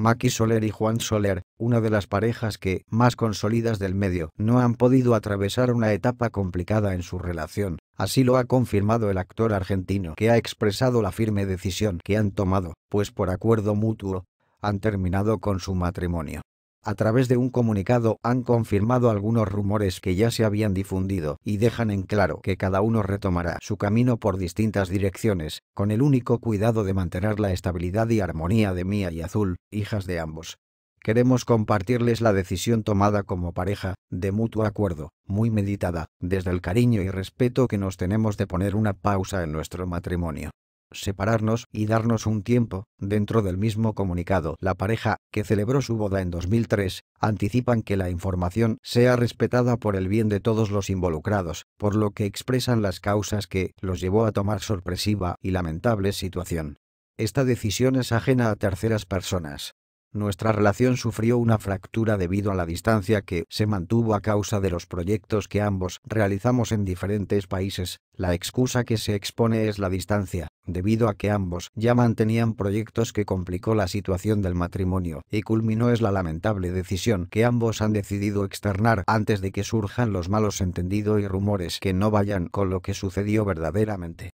Maki Soler y Juan Soler, una de las parejas que, más consolidas del medio, no han podido atravesar una etapa complicada en su relación, así lo ha confirmado el actor argentino que ha expresado la firme decisión que han tomado, pues por acuerdo mutuo, han terminado con su matrimonio. A través de un comunicado han confirmado algunos rumores que ya se habían difundido y dejan en claro que cada uno retomará su camino por distintas direcciones, con el único cuidado de mantener la estabilidad y armonía de Mía y Azul, hijas de ambos. Queremos compartirles la decisión tomada como pareja, de mutuo acuerdo, muy meditada, desde el cariño y respeto que nos tenemos de poner una pausa en nuestro matrimonio separarnos y darnos un tiempo. Dentro del mismo comunicado, la pareja, que celebró su boda en 2003, anticipan que la información sea respetada por el bien de todos los involucrados, por lo que expresan las causas que los llevó a tomar sorpresiva y lamentable situación. Esta decisión es ajena a terceras personas. Nuestra relación sufrió una fractura debido a la distancia que se mantuvo a causa de los proyectos que ambos realizamos en diferentes países. La excusa que se expone es la distancia, debido a que ambos ya mantenían proyectos que complicó la situación del matrimonio y culminó es la lamentable decisión que ambos han decidido externar antes de que surjan los malos entendidos y rumores que no vayan con lo que sucedió verdaderamente.